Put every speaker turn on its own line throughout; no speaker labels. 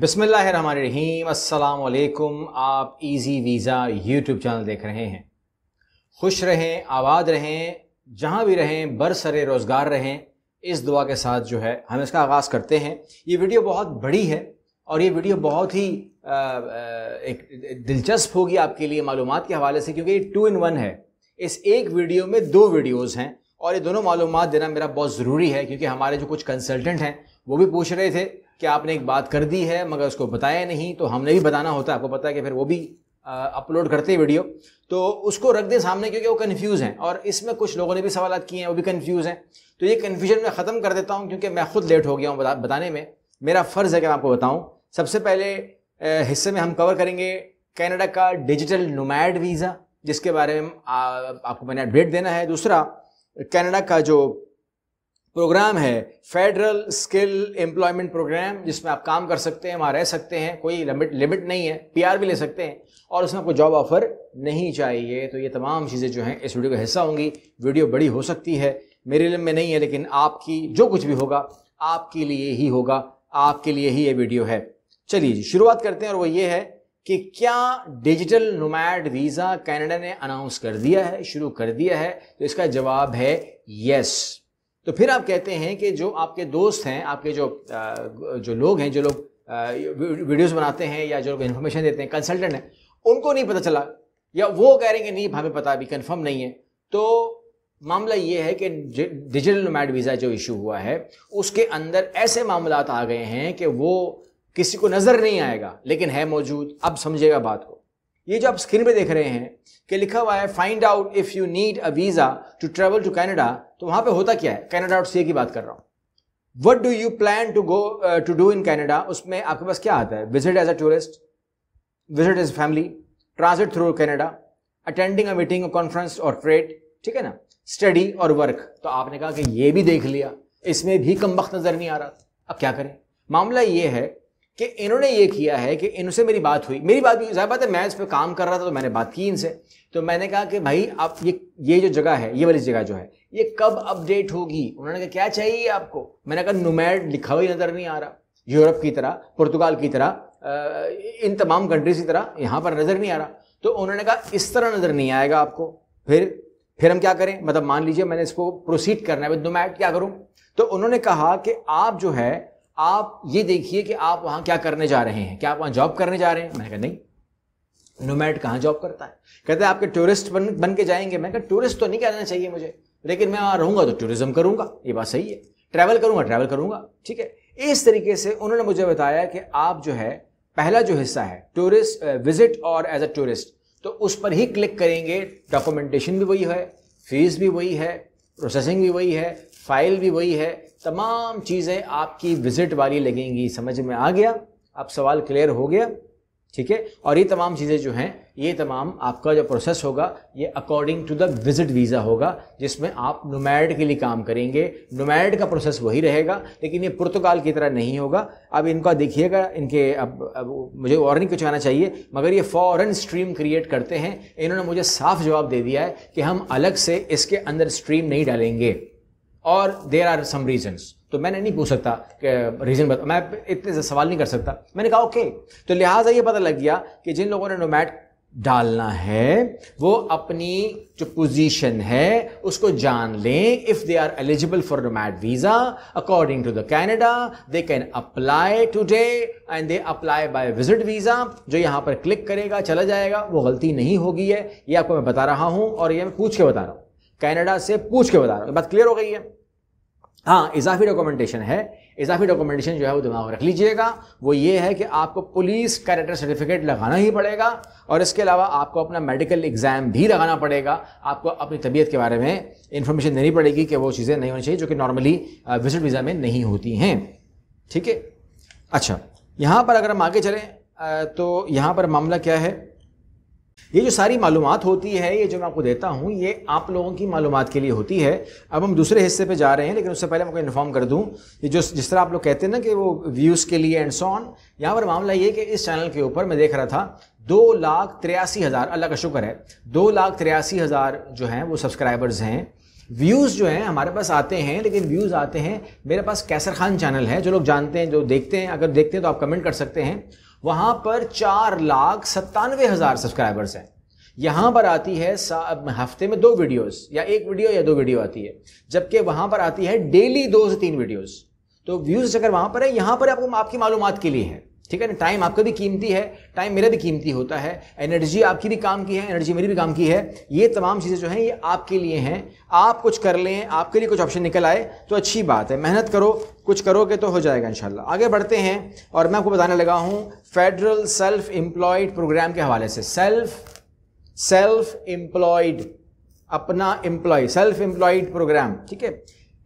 बिसमीम वालेकुम आप इजी वीज़ा यूट्यूब चैनल देख रहे हैं खुश रहें आबाद रहें जहाँ भी रहें बरसरे रोज़गार रहें इस दुआ के साथ जो है हम इसका आगाज़ करते हैं ये वीडियो बहुत बड़ी है और ये वीडियो बहुत ही आ, एक दिलचस्प होगी आपके लिए मालूम के हवाले से क्योंकि ये टू इन वन है इस एक वीडियो में दो वीडियोज़ हैं और ये दोनों मालूम देना मेरा बहुत ज़रूरी है क्योंकि हमारे जो कुछ कंसल्टेंट हैं वो भी पूछ रहे थे कि आपने एक बात कर दी है मगर उसको बताया नहीं तो हमने भी बताना होता है आपको पता है कि फिर वो भी अपलोड करते हैं वीडियो तो उसको रख दें सामने क्योंकि वो कन्फ्यूज़ हैं और इसमें कुछ लोगों ने भी सवाल किए हैं वो भी कन्फ्यूज़ हैं तो ये कन्फ्यूजन मैं ख़त्म कर देता हूँ क्योंकि मैं खुद लेट हो गया हूँ बता, बताने में मेरा फ़र्ज़ है कि मैं आपको बताऊँ सबसे पहले हिस्से में हम कवर करेंगे कैनेडा का डिजिटल नुमैड वीज़ा जिसके बारे में आपको मैंने अपडेट देना है दूसरा कनाडा का जो प्रोग्राम है फेडरल स्किल एम्प्लॉयमेंट प्रोग्राम जिसमें आप काम कर सकते हैं वहाँ रह सकते हैं कोई लिमिट लिमिट नहीं है पी भी ले सकते हैं और उसमें आपको जॉब ऑफर नहीं चाहिए तो ये तमाम चीज़ें जो हैं इस वीडियो का हिस्सा होंगी वीडियो बड़ी हो सकती है मेरे लिए में नहीं है लेकिन आपकी जो कुछ भी होगा आपके लिए ही होगा आपके लिए ही ये वीडियो है चलिए जी शुरुआत करते हैं और वो ये है कि क्या डिजिटल नोमैड वीज़ा कनाडा ने अनाउंस कर दिया है शुरू कर दिया है तो इसका जवाब है यस तो फिर आप कहते हैं कि जो आपके दोस्त हैं आपके जो जो लोग हैं जो लोग वीडियोस बनाते हैं या जो लोग इन्फॉर्मेशन देते हैं कंसल्टेंट हैं उनको नहीं पता चला या वो कह रहे हैं कि नहीं हमें पता अभी कंफर्म नहीं है तो मामला ये है कि डिजिटल नोमैड वीज़ा जो इशू हुआ है उसके अंदर ऐसे मामला आ गए हैं कि वो किसी को नज़र नहीं आएगा लेकिन है मौजूद अब समझेगा बात को ये जो आप स्क्रीन पे देख रहे हैं कि लिखा हुआ है find out if you need a visa to travel to Canada तो वहां पे होता क्या है कैनेडा और सी की बात कर रहा हूं what do you plan to go to do in Canada उसमें आपके पास क्या आता है visit as a tourist visit as family transit through Canada attending a meeting conference और ट्रेड ठीक है ना स्टडी और वर्क तो आपने कहा कि ये भी देख लिया इसमें भी कम वक्त नज़र नहीं आ रहा अब क्या करें मामला ये है कि इन्होंने ये किया है कि इनसे मेरी बात हुई मेरी बात भी ज़्यादा बात है मैं इस पर काम कर रहा था तो मैंने बात की इनसे तो मैंने कहा कि भाई आप ये ये जो जगह है ये वाली जगह जो है ये कब अपडेट होगी उन्होंने कहा क्या चाहिए आपको मैंने कहा नुमैड लिखा हुई नज़र नहीं आ रहा यूरोप की तरह पुर्तगाल की तरह इन तमाम कंट्रीज की तरह यहाँ पर नज़र नहीं आ रहा तो उन्होंने कहा इस तरह नज़र नहीं आएगा आपको फिर फिर हम क्या करें मतलब मान लीजिए मैंने इसको प्रोसीड करना है विद नुमैड क्या करूँ तो उन्होंने कहा कि आप जो है आप ये देखिए कि आप वहां क्या करने जा रहे हैं क्या आप वहां जॉब करने जा रहे हैं मैंने कहा नहीं नोमैट कहाँ जॉब करता है कहते हैं आपके टूरिस्ट बन बन के जाएंगे मैं कहा टूरिस्ट तो नहीं कहना चाहिए मुझे लेकिन मैं वहां रहूंगा तो टूरिज्म करूंगा ये बात सही है ट्रैवल करूंगा ट्रैवल करूंगा ठीक है इस तरीके से उन्होंने मुझे बताया कि आप जो है पहला जो हिस्सा है टूरिस्ट विजिट और एज अ टूरिस्ट तो उस पर ही क्लिक करेंगे डॉक्यूमेंटेशन भी वही है फीस भी वही है प्रोसेसिंग भी वही है फाइल भी वही है तमाम चीज़ें आपकी विजिट वाली लगेंगी समझ में आ गया अब सवाल क्लियर हो गया ठीक है और ये तमाम चीज़ें जो हैं ये तमाम आपका जो प्रोसेस होगा ये according to the visit visa होगा जिसमें आप नुमैड के लिए काम करेंगे नुमैड का प्रोसेस वही रहेगा लेकिन ये पुर्तगाल की तरह नहीं होगा अब इनका देखिएगा इनके अब, अब मुझे और नहीं कुछ आना चाहिए मगर ये फॉरन स्ट्रीम क्रिएट करते हैं इन्होंने मुझे साफ जवाब दे दिया है कि हम अलग से इसके अंदर स्ट्रीम नहीं डालेंगे और देर आर सम रीजन्स तो मैंने नहीं पूछ सकता रीज़न बता मैं इतने से सवाल नहीं कर सकता मैंने कहा ओके तो लिहाजा ये पता लग गया कि जिन लोगों ने नोमैट डालना है वो अपनी जो पोजीशन है उसको जान लें if they are eligible for nomad visa according to the Canada they can apply today and they apply by visit visa जो यहाँ पर क्लिक करेगा चला जाएगा वो गलती नहीं होगी है ये आपको मैं बता रहा हूँ और ये मैं पूछ के बता रहा हूँ कनाडा से पूछ के बता रहा हूँ बात क्लियर हो गई है हाँ इजाफी डॉक्यूमेंटेशन है इजाफी डॉक्यूमेंटेशन जो है वो दिमाग में रख लीजिएगा वो ये है कि आपको पुलिस कैरेक्टर सर्टिफिकेट लगाना ही पड़ेगा और इसके अलावा आपको अपना मेडिकल एग्जाम भी लगाना पड़ेगा आपको अपनी तबीयत के बारे में इन्फॉर्मेशन देनी पड़ेगी कि वो चीज़ें नहीं होनी चाहिए जो कि नॉर्मली विजिट वीज़ा में नहीं होती हैं ठीक है अच्छा यहाँ पर अगर हम आगे चलें तो यहाँ पर मामला क्या है ये जो सारी मालूम होती है ये जो मैं आपको देता हूँ ये आप लोगों की मालूम के लिए होती है अब हम दूसरे हिस्से पे जा रहे हैं लेकिन उससे पहले मैं इन्फॉर्म कर दूँ ये जो जिस तरह आप लोग कहते हैं ना कि वो व्यूज़ के लिए एंड सॉन यहाँ पर मामला ये कि इस चैनल के ऊपर मैं देख रहा था दो लाख तिरासी हज़ार अल्लाह का शुक्र है दो लाख तिरासी हज़ार जो हैं वो सब्सक्राइबर्स हैं व्यूज़ जो हैं हमारे पास आते हैं लेकिन व्यूज़ आते हैं मेरे पास कैसर खान चैनल है जो लोग जानते हैं जो देखते हैं अगर देखते हैं तो आप कमेंट कर सकते हैं वहां पर चार लाख सत्तानवे हज़ार सब्सक्राइबर्स हैं यहां पर आती है हफ्ते में दो वीडियोस या एक वीडियो या दो वीडियो आती है जबकि वहां पर आती है डेली दो से तीन वीडियोस तो व्यूज़ अगर वहां पर है यहां पर आपको आपकी मालूम के लिए है ठीक है ना टाइम आपका भी कीमती है टाइम मेरा भी कीमती होता है एनर्जी आपकी भी काम की है एनर्जी मेरी भी काम की है ये तमाम चीज़ें जो हैं ये आपके लिए हैं आप कुछ कर लें आपके लिए कुछ ऑप्शन निकल आए तो अच्छी बात है मेहनत करो कुछ करोगे तो हो जाएगा इन आगे बढ़ते हैं और मैं आपको बताने लगा हूँ फेडरल सेल्फ एम्प्लॉयड प्रोग्राम के हवाले से सेल्फ सेल्फ एम्प्लॉयड अपना एम्प्लॉय सेल्फ एम्प्लॉयड प्रोग्राम ठीक है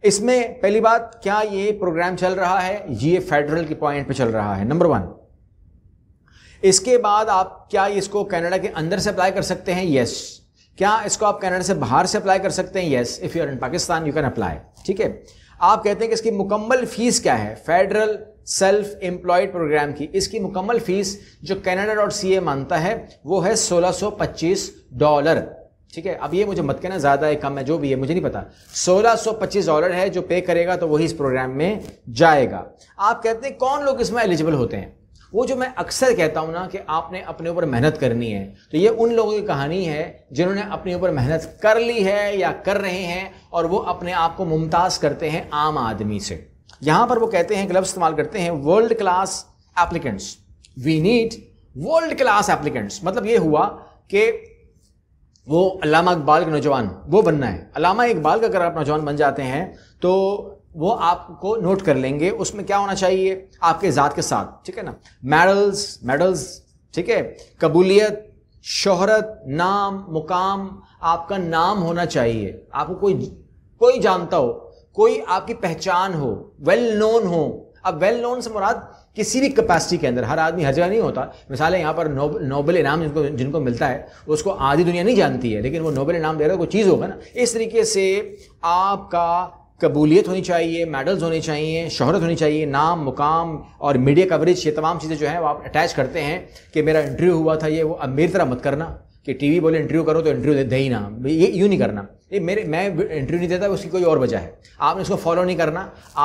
इसमें पहली बात क्या ये प्रोग्राम चल रहा है ये फेडरल के पॉइंट पे चल रहा है नंबर वन इसके बाद आप क्या इसको कनाडा के अंदर से अप्लाई कर सकते हैं यस क्या इसको आप कनाडा से बाहर से अप्लाई कर सकते हैं yes if you are in Pakistan you can apply ठीक है आप कहते हैं कि इसकी मुकम्मल फीस क्या है फेडरल सेल्फ एम्प्लॉयड प्रोग्राम की इसकी मुकम्मल फीस जो कैनेडा डॉट सी ए मानता है वो है पच्चीस डॉलर ठीक है अब ये मुझे मत कहना ज़्यादा है कम है जो भी है मुझे नहीं पता 1625 डॉलर है जो पे करेगा तो वही इस प्रोग्राम में जाएगा आप कहते हैं कौन लोग इसमें एलिजिबल होते हैं वो जो मैं अक्सर कहता हूँ ना कि आपने अपने ऊपर मेहनत करनी है तो ये उन लोगों की कहानी है जिन्होंने अपने ऊपर मेहनत कर ली है या कर रहे हैं और वो अपने आप को मुमताज़ करते हैं आम आदमी से यहाँ पर वो कहते हैं ग्लब्स इस्तेमाल करते हैं world class applicants we need world class applicants मतलब ये हुआ कि वो अलामा इकबाल का नौजवान वो बनना है अलामा इकबाल का अगर आप नौजवान बन जाते हैं तो वो आपको नोट कर लेंगे उसमें क्या होना चाहिए आपके ज़ात के साथ ठीक है ना मेडल्स मेडल्स ठीक है कबूलियत शोहरत नाम मुकाम आपका नाम होना चाहिए आपको कोई कोई जानता हो कोई आपकी पहचान हो वेल नोन हो अब वेल नोन से मुराद किसी भी कैपेसिटी के अंदर हर आदमी हर जगह नहीं होता मिसाल है यहाँ पर नोब, नोबल इनाम जिनको जिनको मिलता है उसको आधी दुनिया नहीं जानती है लेकिन वो नोबल इनाम दे रहा है कोई चीज़ होगा ना इस तरीके से आपका कबूलियत होनी चाहिए मेडल्स होने चाहिए शहरत होनी चाहिए नाम मुकाम और मीडिया कवरेज ये तमाम चीज़ें जो हैं वो आप अटैच करते हैं कि मेरा इंटरव्यू हुआ था ये वो अब मेरी तरह मत करना कि टीवी बोले इंटरव्यू करो तो इंटरव्यू दे ही ना ये यूँ नहीं करना ये मेरे मैं इंटरव्यू नहीं देता उसकी कोई और वजह है आपने उसको फॉलो नहीं करना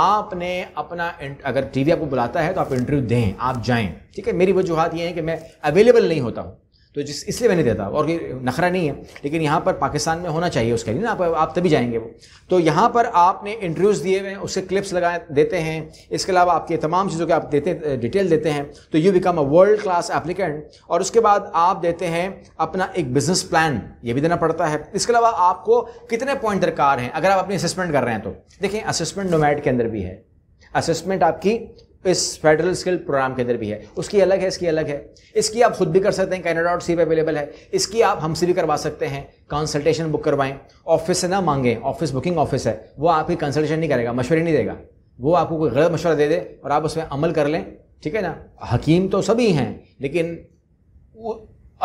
आपने अपना अगर टीवी आपको बुलाता है तो आप इंटरव्यू दें आप जाएँ ठीक है मेरी वजूहत ये है कि मैं अवेलेबल नहीं होता हूँ तो जिस इसलिए मैंने नहीं देता और नखरा नहीं है लेकिन यहाँ पर पाकिस्तान में होना चाहिए उसके लिए ना आप, आप तभी जाएंगे वो तो यहाँ पर आपने इंटरव्यूज़ दिए हुए हैं उसके क्लिप्स लगाए देते हैं इसके अलावा आपके तमाम चीज़ों के आप देते डिटेल देते हैं तो you become a world class applicant और उसके बाद आप देते हैं अपना एक बिजनेस प्लान ये भी देना पड़ता है इसके अलावा आपको कितने पॉइंट दरकार हैं अगर आप अपनी असेसमेंट कर रहे हैं तो देखें असेसमेंट नोमैट के अंदर भी है असेसमेंट आपकी इस फेडरल स्किल प्रोग्राम के अंदर भी है उसकी अलग है इसकी अलग है इसकी आप खुद भी कर सकते हैं कैनेडा डॉट सी पर अवेलेबल है इसकी आप हमसे भी करवा सकते हैं कंसल्टेशन बुक करवाएं ऑफिस से ना मांगें ऑफिस बुकिंग ऑफिस है वो आपकी कंसल्टेशन नहीं करेगा मशवरे नहीं देगा वो आपको कोई गलत मशवरा दे दे और आप उसमें अमल कर लें ठीक है ना हकीम तो सभी हैं लेकिन वो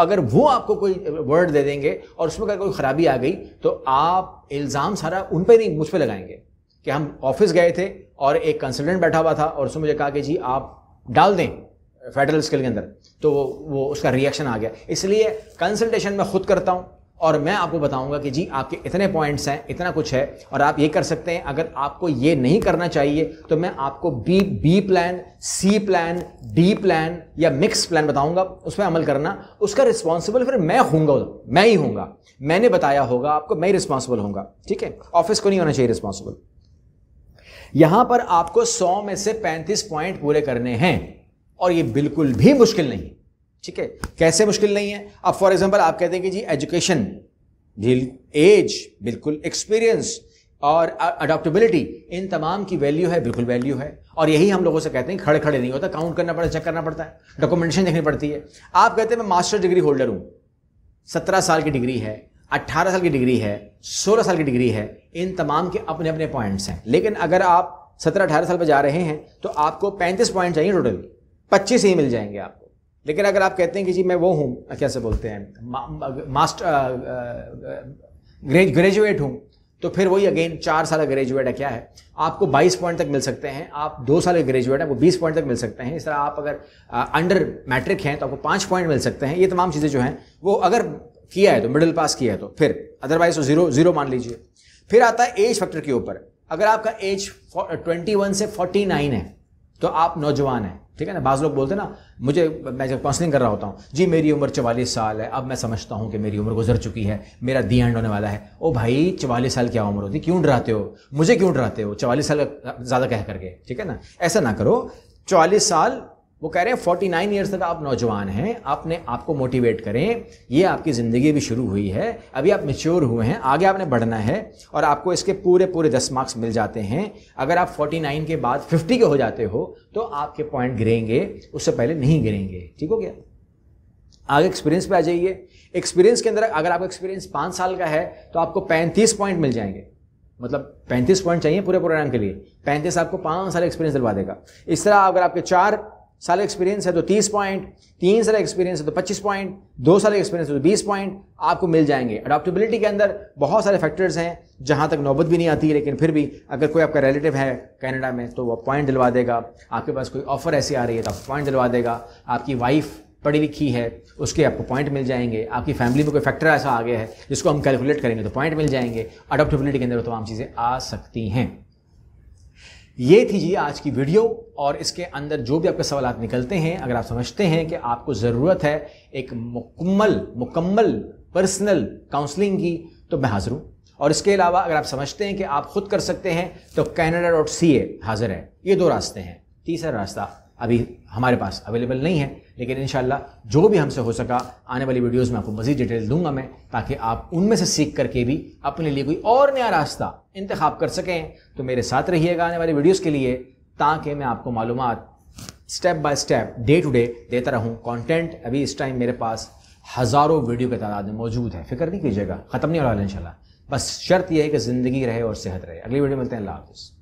अगर वो आपको कोई वर्ड दे देंगे और उसमें अगर कोई ख़राबी आ गई तो आप इल्ज़ाम सारा उन पर नहीं मुझ पर लगाएंगे कि हम ऑफिस गए थे और एक कंसल्टेंट बैठा हुआ था और उसने मुझे कहा कि जी आप डाल दें फेडरल स्किल के अंदर तो वो वो उसका रिएक्शन आ गया इसलिए कंसल्टेशन मैं खुद करता हूँ और मैं आपको बताऊंगा कि जी आपके इतने पॉइंट्स हैं इतना कुछ है और आप ये कर सकते हैं अगर आपको ये नहीं करना चाहिए तो मैं आपको B B plan C plan D plan या मिक्स प्लान बताऊंगा उस पर अमल करना उसका रिस्पॉन्सिबल फिर मैं हूँगा मैं ही हूँगा मैंने बताया होगा आपको मैं ही रिस्पॉन्सिबल होंगे ठीक है ऑफिस को नहीं होना चाहिए रिस्पॉन्सिबल यहां पर आपको 100 में से 35 पॉइंट पूरे करने हैं और ये बिल्कुल भी मुश्किल नहीं ठीक है कैसे मुश्किल नहीं है अब फॉर एग्जाम्पल आप कहते हैं कि जी एजुकेशन एज बिल्कुल एक्सपीरियंस और अडोप्टेबिलिटी इन तमाम की वैल्यू है बिल्कुल वैल्यू है और यही हम लोगों से कहते हैं खड़े खड़े नहीं होता काउंट करना पड़ता चेक करना पड़ता है डॉक्यूमेंटेशन देखनी पड़ती है आप कहते हैं मैं मास्टर डिग्री होल्डर हूँ सत्रह साल की डिग्री है 18 साल की डिग्री है 16 साल की डिग्री है इन तमाम के अपने अपने पॉइंट्स हैं लेकिन अगर आप 17-18 साल पर जा रहे हैं तो आपको 35 पॉइंट चाहिए टोटल 25 ही मिल जाएंगे आपको लेकिन अगर आप कहते हैं कि जी मैं वो हूँ कैसे बोलते हैं मास्टर ग्रेजुएट हूँ तो फिर वही अगेन चार साल का ग्रेजुएट है क्या है आपको 22 पॉइंट तक मिल सकते हैं आप दो साल के ग्रेजुएट हैं वो 20 पॉइंट तक मिल सकते हैं इस तरह आप अगर अंडर मैट्रिक हैं तो आपको पाँच पॉइंट मिल सकते हैं ये तमाम चीज़ें जो हैं वो अगर किया है तो मिडिल पास किया है तो फिर अदरवाइज तो जीरो जीरो मान लीजिए फिर आता है एज फैक्टर के ऊपर अगर आपका एज ट्वेंटी वन से फोर्टी नाइन है तो आप नौजवान हैं ठीक है ना बाज़ लोग बोलते हैं ना मुझे मैं जब काउंसलिंग कर रहा होता हूँ जी मेरी उम्र चवालीस साल है अब मैं समझता हूँ कि मेरी उम्र गुजर चुकी है मेरा दी एंड होने वाला है ओ भाई चवालीस साल क्या उम्र होती क्यों डराते हो मुझे क्यों डराते हो चवालीस साल ज़्यादा कह करके ठीक है ना ऐसा ना करो चवालीस साल वो कह रहे हैं फोर्टी नाइन ईयर्स तक आप नौजवान हैं आपने आपको मोटिवेट करें ये आपकी ज़िंदगी भी शुरू हुई है अभी आप मेच्योर हुए हैं आगे आपने बढ़ना है और आपको इसके पूरे पूरे दस मार्क्स मिल जाते हैं अगर आप फोर्टी नाइन के बाद फिफ्टी के हो जाते हो तो आपके पॉइंट गिरेंगे उससे पहले नहीं गिरेंगे ठीक हो गया आगे एक्सपीरियंस पे आ जाइए एक्सपीरियंस के अंदर अगर आपका एक्सपीरियंस पाँच साल का है तो आपको पैंतीस पॉइंट मिल जाएंगे मतलब 35 पॉइंट चाहिए पूरे प्रोग्राम के लिए 35 आपको पाँच साल एक्सपीरियंस दिलवा देगा इस तरह अगर आपके चार साल एक्सपीरियंस है तो तीस पॉइंट तीन साल एक्सपीरियंस है तो पच्चीस पॉइंट दो साल एक्सपीरियंस है तो बीस पॉइंट आपको मिल जाएंगे अडॉप्टेबिलिटी के अंदर बहुत सारे फैक्टर्स हैं जहां तक नौबत भी नहीं आती है लेकिन फिर भी अगर कोई आपका रिलेटिव है कनाडा में तो वह पॉइंट दिलवा देगा आपके पास कोई ऑफर ऐसी आ रही है तो आप पॉइंट दिलवा देगा आपकी वाइफ पढ़ी लिखी है उसके आपको पॉइंट मिल जाएंगे आपकी फैमिली में कोई फैक्टर ऐसा आ गया है जिसको हम कैलकुलेट करेंगे तो पॉइंट मिल जाएंगे अडोप्टेबिलिटी के अंदर तमाम चीज़ें आ सकती हैं ये थी जी आज की वीडियो और इसके अंदर जो भी आपके सवाल निकलते हैं अगर आप समझते हैं कि आपको ज़रूरत है एक मुकम्मल मुकम्मल पर्सनल काउंसलिंग की तो मैं हाजिर हूँ और इसके अलावा अगर आप समझते हैं कि आप खुद कर सकते हैं तो कैनेडा डॉट सी ए हाजिर है ये दो रास्ते हैं तीसरा रास्ता अभी हमारे पास अवेलेबल नहीं है लेकिन इन जो भी हमसे हो सका आने वाली वीडियोज़ में आपको मज़ीद डिटेल दूंगा मैं ताकि आप उनमें से सीख करके भी अपने लिए कोई और नया रास्ता इंतखब कर सकें तो मेरे साथ रहिएगा आने वाली वीडियोज़ के लिए ताकि मैं आपको मालूम step by step day to day देता रहूँ कॉन्टेंट अभी इस टाइम मेरे पास हज़ारों वीडियो की तादाद में मौजूद है फिक्र नहीं कीजिएगा ख़त्म नहीं हो रहा है इन बस शर्त यह है कि ज़िंदगी रहे और सेहत रहे अगली वीडियो मिलते हैं अल्लाह हाफ़